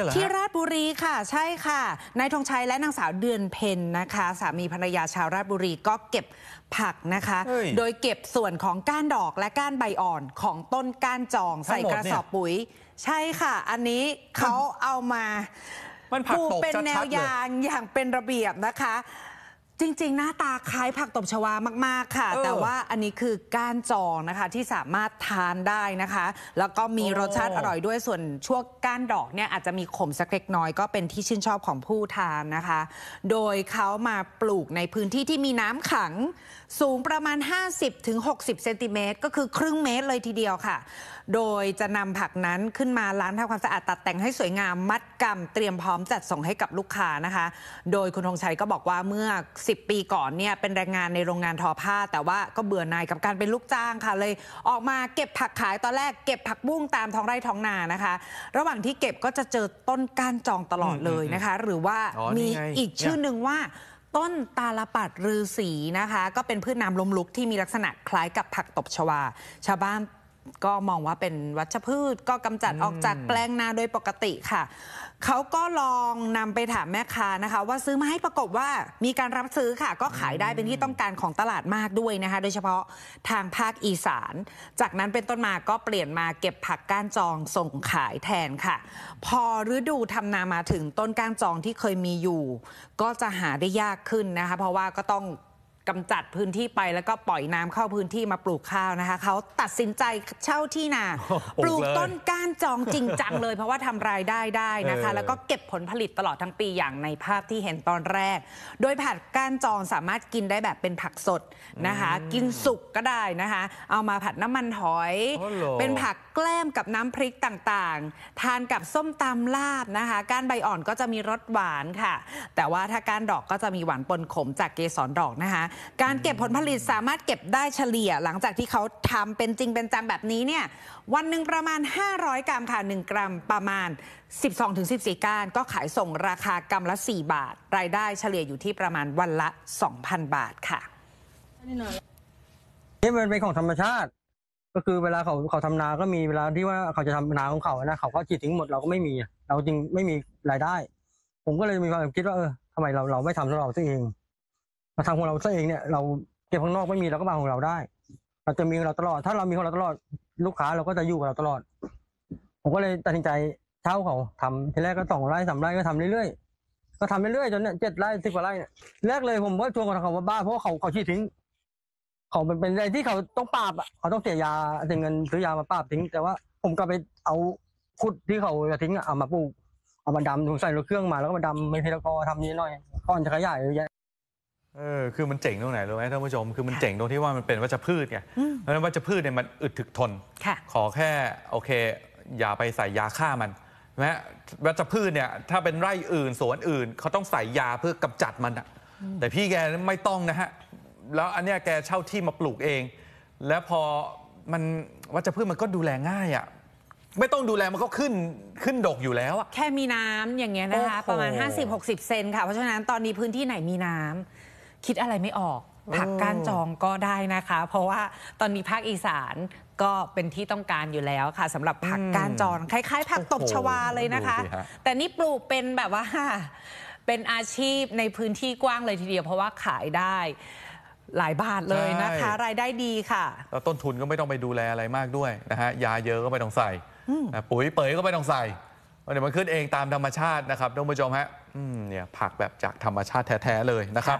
เหรอที่ราชบุรีค่ะ ใช่ค่ะนายธงชัยและนางสาวเดือนเพ็ญนะคะ สามีภรรยาชาว ราชบุรีก็เก็บผักนะคะ โดยเก็บส่วนของก้านดอกและก้านใบอ่อนของต้นก้านจองใส่กระสอบปุ๋ย ใช่ค่ะ อันนี้เขาเอามามันผักปลูกตบเป็นแนวยางอย่างเป็นระเบียบนะคะจริง ๆ หน้าตาคล้ายผักตบชวามากๆค่ะออแต่ว่าอันนี้คือก้านจองนะคะที่สามารถทานได้นะคะ แล้วก็มีรสชาติอร่อยด้วยส่วนช่วงก้านดอกเนี่ยอาจจะมีขมสักเล็กน้อยก็เป็นที่ชื่นชอบของผู้ทานนะคะ โดยเขามาปลูกในพื้นที่ที่มีน้ำขังสูงประมาณ 50-60 เซนติเมตร ก็คือครึ่งเมตรเลยทีเดียวค่ะ โดยจะนำผักนั้นขึ้นมาล้างทำความสะอาดตัดแต่งให้สวยงามมัดกมเตรียมพร้อมจัดส่งให้กับลูกค้านะคะ โดยคุณธงชัยก็บอกว่าเมื่อ10 ปีก่อนเนี่ย เป็นแรงงานในโรงงานทอผ้า แต่ว่าก็เบื่อหน่ายกับการเป็นลูกจ้างค่ะเลยออกมาเก็บผักขายตอนแรกเก็บผักบุ้งตามท้องไร่ ท้องนานะคะ ระหว่างที่เก็บก็จะเจอต้นก้านจองตลอดเลยนะคะ หรือว่ามี อีกชื่อหนึ่งว่าต้นตาลปัดรือสีนะคะ ก็เป็นพืชน้ำล้มลุกที่มีลักษณะคล้ายกับผักตบชวา ชาวบ้านก็มองว่าเป็นวัชพืชก็กำจัดออกจากแปลงนาโดยปกติค่ะเขาก็ลองนำไปถามแม่ค้านะคะ ว่าซื้อมาให้ประกบว่ามีการรับซื้อค่ะ ก็ขายได้เป็นที่ต้องการของตลาดมากด้วยนะคะ โดยเฉพาะทางภาคอีสานจากนั้นเป็นต้นมาก็เปลี่ยนมาเก็บผักก้านจองส่งขายแทนค่ะ พอฤดูทำนามาถึงต้นก้านจองที่เคยมีอยู่ ก็จะหาได้ยากขึ้นนะคะ เพราะว่าก็ต้องกำจัดพื้นที่ไปแล้วก็ปล่อยน้ำเข้าพื้นที่มาปลูกข้าวนะคะ เขาตัดสินใจเช่าที่นา ปลูกต้นก้านจองจริงจังเลยเพราะว่าทำรายได้ได้นะคะ แล้วก็เก็บผลผลิตตลอดทั้งปีอย่างในภาพที่เห็นตอนแรก โดยผักก้านจองสามารถกินได้แบบเป็นผักสดนะคะ กินสุกก็ได้นะคะ เอามาผัดน้ำมันหอย เป็นผักแกล้มกับน้ำพริกต่างๆ ทานกับส้มตำลาบนะคะก้านใบอ่อนก็จะมีรสหวานค่ะ แต่ว่าถ้าก้านดอกก็จะมีหวานปนขม จากเกสรดอกนะคะการเก็บผลผลิตสามารถเก็บได้เฉลี่ยหลังจากที่เขาทำเป็นจริงเป็นจังแบบนี้เนี่ยวันหนึ่งประมาณ 500 กรัมค่ะ1กรัมประมาณ 12-14ก้านก็ขายส่งราคากรัมละ 4 บาทรายได้เฉลี่ยอยู่ที่ประมาณวันละ 2,000 บาทค่ะนี่มันเป็นของธรรมชาติ ก็คือเวลาเขาเขาทำนา ก็มีเวลาที่ว่าเขาจะทำนาของเขานะเขาก็ฉีดทิ้งหมดเราก็ไม่มี เราจริงไม่มีรายได้ ผมก็เลยมีความคิดว่าเออทำไมเราเราไม่ทำสำหรับตัวเองมาทำของเราเองเนี่ยเราเก็บข้างนอกไม่มีเราก็มาของเราได้เราจะมีของเราตลอด ถ้าเรามีของเราตลอดลูกค้าเราก็จะอยู่กับเราตลอด ผมก็เลยตัดสินใจเช่าเขาทำทีแรกก็สองไร่สามไร่ก็ทำเรื่อยๆก็ทำเรื่อยๆจนเนี่ยเจ็ดไร่สิบกว่าไร่เนี่ยแรกเลยผมก็ชวนบเขาว่าบ้าเพราะเขาเขาขี้ทิ้งเขาเป็นเป็นอะไรที่เขาต้องปราบอ่ะเขาต้องเสียยาเสียเงินซื้อยามาปราบทิ้งแต่ว่าผมก็ไปเอาขุดที่เขาจะทิ้งอ่ะเอามาปลูกเอามาดำถุงใส่รถเครื่องมาแล้วก็มาดำเป็นิทลกอทำนี้หน่อยก้อนจะขยายเยอะเออคือมันเจ๋งตรงไหนรู้ไหมท่านผู้ชมคือมันเจ๋งตรงที่ว่ามันเป็นวัชพืชไงเพราะฉะนั้นวัชพืชเนี่ยมันอึดถึกทนขอแค่โอเค อย่าไปใส่ยาฆ่ามันใช่ไหมวัชพืชเนี่ย ถ้าเป็นไร่อื่นสวนอื่นเขาต้องใส่ยาเพื่อกำจัดมันอะแต่พี่แกไม่ต้องนะฮะแล้วอันเนี้ยแกเช่าที่มาปลูกเอง แล้วพอมันวัชพืชมันก็ดูแลง่ายอะไม่ต้องดูแลมันก็ขึ้นขึ้นดกอยู่แล้วอะแค่มีน้ำอย่างเงี้ยนะคะหประมาณ50-60เซนค่ะเพราะฉะนั้นตอนนี้พื้นที่ไหนมีน้ำคิดอะไรไม่ออกผักก้านจองก็ได้นะคะ เพราะว่าตอนนี้ภาคอีสานก็เป็นที่ต้องการอยู่แล้วค่ะสำหรับผักก้านจองคล้ายๆผักตบชวาเลยนะคะ แต่นี่ปลูกเป็นแบบว่าเป็นอาชีพในพื้นที่กว้างเลยทีเดียว เพราะว่าขายได้หลายบาทเลยนะคะ รายได้ดีค่ะแล้วต้นทุนก็ไม่ต้องไปดูแลอะไรมากด้วยนะฮะยาเยอะก็ไม่ต้องใส่ ปุ๋ยเปยก็ไม่ต้องใส่เดี๋ยวมันขึ้นเองตามธรรมชาตินะครับท่านผู้ชมฮะเนี่ยผักแบบจากธรรมชาติแท้ๆเลยนะครับ